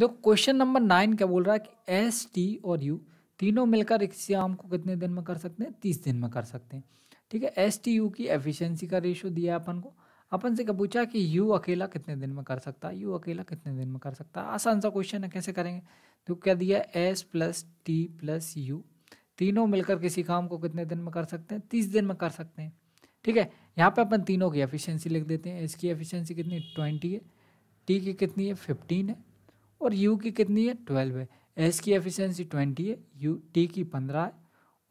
देखो question number nine क्या बोल रहा है कि एस टी और यू तीनों मिलकर एक आम को कितने दिन में कर सकते हैं तीस दिन में कर सकते हैं ठीक है एस टी यू की एफिशिएंसी का रेशियो दिया है अपन को अपन से क्या पूछा कि यू अकेला कितने दिन में कर सकता है यू अकेला कितने दिन में कर सकता है आसान सा क्वेश्चन है कैसे करेंगे तो क्या दिया S plus T plus U तीनों मिलकर किसी काम को कितने दिन में कर सकते हैं तीस दिन में कर सकते हैं ठीक है यहाँ पर अपन तीनों की एफिशियंसी लिख देते हैं एस की एफिशियंसी कितनी ट्वेंटी है टी की कितनी है फिफ्टीन है और यू की कितनी है ट्वेल्व है एस की एफिशिएंसी ट्वेंटी है यू टी की पंद्रह है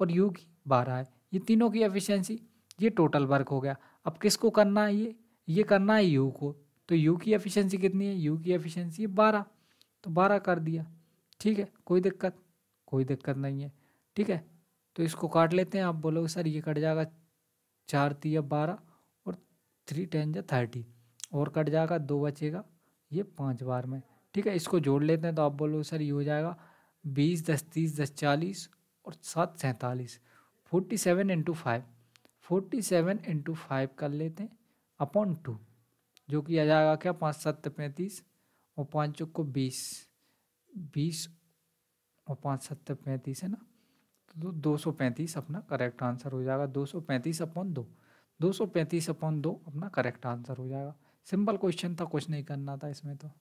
और यू की बारह है ये तीनों की एफिशिएंसी ये टोटल वर्क हो गया अब किसको करना है ये ये करना है यू को तो यू की एफिशिएंसी कितनी है यू की एफिशिएंसी बारह तो बारह कर दिया ठीक है कोई दिक्कत कोई दिक्कत नहीं है ठीक है तो इसको काट लेते हैं आप बोलोगे सर ये कट जाएगा चार या बारह और थ्री टेन या थर्टी और कट जाएगा दो बचेगा ये पाँच बार में ठीक है इसको जोड़ लेते हैं तो आप बोलो सर ये हो जाएगा बीस दस तीस दस चालीस और सात सैंतालीस forty seven into five forty seven into five कर लेते हैं अपॉन टू जो कि आ जाएगा क्या पाँच सात तो पैंतीस और पाँच चौको को बीस बीस और पाँच सत्तर तो पैंतीस है ना तो दो सौ पैंतीस अपना करेक्ट आंसर हो जाएगा दो सौ पैंतीस अपॉन दो दो सौ पैंतीस अपॉन दो अपना करेक्ट आंसर हो जाएगा सिंपल क्वेश्चन था कुछ नहीं करना था इसमें तो